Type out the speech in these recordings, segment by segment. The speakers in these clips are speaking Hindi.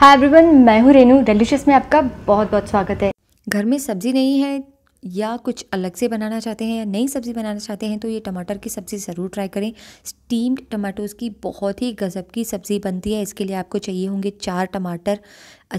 हाय एवरीवन मैं हूँ रेनू डेलिशियस में आपका बहुत बहुत स्वागत है घर में सब्ज़ी नहीं है या कुछ अलग से बनाना चाहते हैं या नई सब्ज़ी बनाना चाहते हैं तो ये टमाटर की सब्ज़ी ज़रूर ट्राई करें स्टीम्ड टमाटोज़ की बहुत ही गज़ब की सब्ज़ी बनती है इसके लिए आपको चाहिए होंगे चार टमाटर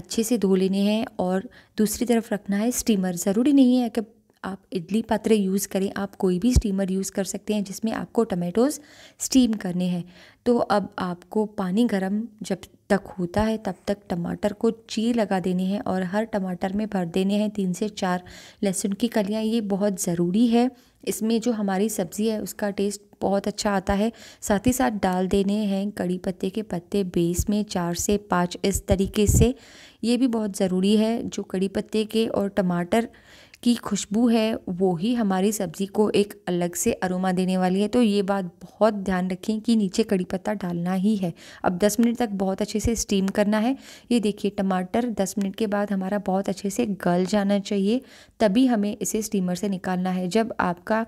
अच्छे से धो लेने हैं और दूसरी तरफ रखना है स्टीमर ज़रूरी नहीं है कि आप इडली पात्र यूज़ करें आप कोई भी स्टीमर यूज़ कर सकते हैं जिसमें आपको टमेटोज़ स्टीम करने हैं तो अब आपको पानी गर्म जब तक होता है तब तक टमाटर को चीर लगा देने हैं और हर टमाटर में भर देने हैं तीन से चार लहसुन की कलियाँ ये बहुत ज़रूरी है इसमें जो हमारी सब्ज़ी है उसका टेस्ट बहुत अच्छा आता है साथ ही साथ डाल देने हैं कड़ी पत्ते के पत्ते बेस में चार से पाँच इस तरीके से ये भी बहुत ज़रूरी है जो कड़ी पत्ते के और टमाटर की खुशबू है वो ही हमारी सब्ज़ी को एक अलग से अरोमा देने वाली है तो ये बात बहुत ध्यान रखें कि नीचे कड़ी पत्ता डालना ही है अब 10 मिनट तक बहुत अच्छे से स्टीम करना है ये देखिए टमाटर 10 मिनट के बाद हमारा बहुत अच्छे से गल जाना चाहिए तभी हमें इसे स्टीमर से निकालना है जब आपका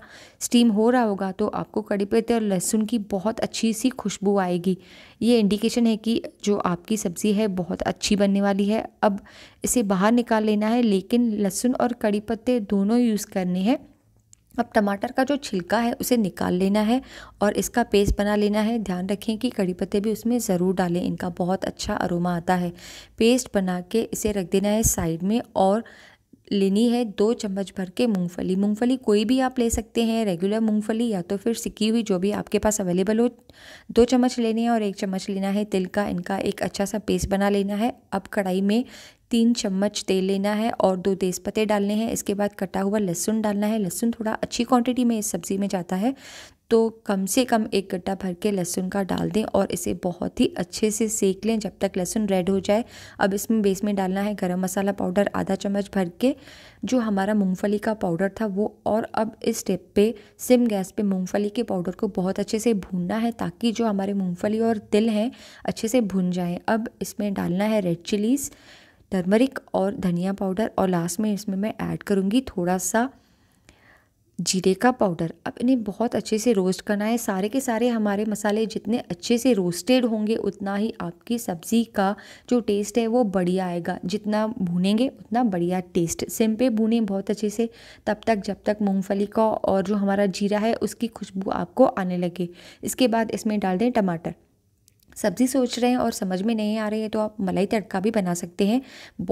स्टीम हो रहा होगा तो आपको कड़ी पत्ते और लहसुन की बहुत अच्छी सी खुशबू आएगी ये इंडिकेशन है कि जो आपकी सब्ज़ी है बहुत अच्छी बनने वाली है अब इसे बाहर निकाल लेना है लेकिन लहसुन और कड़ी पत्ते दोनों यूज़ करने हैं अब टमाटर का जो छिलका है उसे निकाल लेना है और इसका पेस्ट बना लेना है ध्यान रखें कि कड़ी पत्ते भी उसमें ज़रूर डालें इनका बहुत अच्छा अरोमा आता है पेस्ट बना के इसे रख देना है साइड में और लेनी है दो चम्मच भर के मूंगफली मूंगफली कोई भी आप ले सकते हैं रेगुलर मूंगफली या तो फिर सिकी हुई जो भी आपके पास अवेलेबल हो दो चम्मच लेने हैं और एक चम्मच लेना है तिल का इनका एक अच्छा सा पेस्ट बना लेना है अब कढ़ाई में तीन चम्मच तेल लेना है और दो तेज़पत्ते डालने हैं इसके बाद कटा हुआ लहसुन डालना है लहसुन थोड़ा अच्छी क्वांटिटी में इस सब्ज़ी में जाता है तो कम से कम एक गड्ढा भर के लहसुन का डाल दें और इसे बहुत ही अच्छे से सेक लें जब तक लहसुन रेड हो जाए अब इसमें बेस में डालना है गरम मसाला पाउडर आधा चम्मच भर के जो हमारा मूंगफली का पाउडर था वो और अब इस स्टेप पे सिम गैस पे मूंगफली के पाउडर को बहुत अच्छे से भूनना है ताकि जो हमारे मूँगफली और तिल हैं अच्छे से भुन जाएँ अब इसमें डालना है रेड चिलीज़ टर्मरिक और धनिया पाउडर और लास्ट में इसमें मैं ऐड करूँगी थोड़ा सा जीरे का पाउडर अब इन्हें बहुत अच्छे से रोस्ट करना है सारे के सारे हमारे मसाले जितने अच्छे से रोस्टेड होंगे उतना ही आपकी सब्ज़ी का जो टेस्ट है वो बढ़िया आएगा जितना भूनेंगे उतना बढ़िया टेस्ट सिम पे भूने बहुत अच्छे से तब तक जब तक मूंगफली का और जो हमारा जीरा है उसकी खुशबू आपको आने लगे इसके बाद इसमें डाल दें टमाटर सब्ज़ी सोच रहे हैं और समझ में नहीं आ रही है तो आप मलाई तड़का भी बना सकते हैं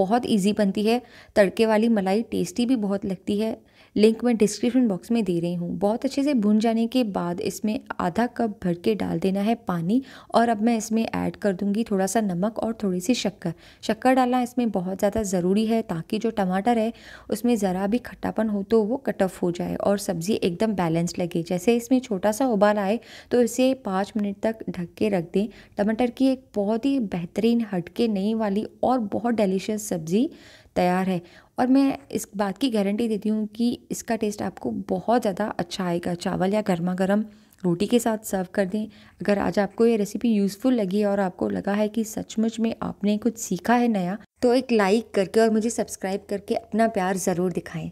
बहुत इजी बनती है तड़के वाली मलाई टेस्टी भी बहुत लगती है लिंक मैं डिस्क्रिप्शन बॉक्स में दे रही हूँ बहुत अच्छे से भुन जाने के बाद इसमें आधा कप भर के डाल देना है पानी और अब मैं इसमें ऐड कर दूँगी थोड़ा सा नमक और थोड़ी सी शक्कर शक्कर डालना इसमें बहुत ज़्यादा ज़रूरी है ताकि जो टमाटर है उसमें ज़रा भी खट्टापन हो तो वो कट ऑफ हो जाए और सब्ज़ी एकदम बैलेंस लगे जैसे इसमें छोटा सा उबाल आए तो इसे पाँच मिनट तक ढक के रख दें टमाटर की एक बहुत ही बेहतरीन हटके नई वाली और बहुत डिलीशियस सब्ज़ी तैयार है और मैं इस बात की गारंटी देती हूँ कि इसका टेस्ट आपको बहुत ज़्यादा अच्छा आएगा चावल या गर्मा गर्म रोटी के साथ सर्व कर दें अगर आज आपको ये रेसिपी यूज़फुल लगी और आपको लगा है कि सचमुच में आपने कुछ सीखा है नया तो एक लाइक करके और मुझे सब्सक्राइब करके अपना प्यार ज़रूर दिखाएँ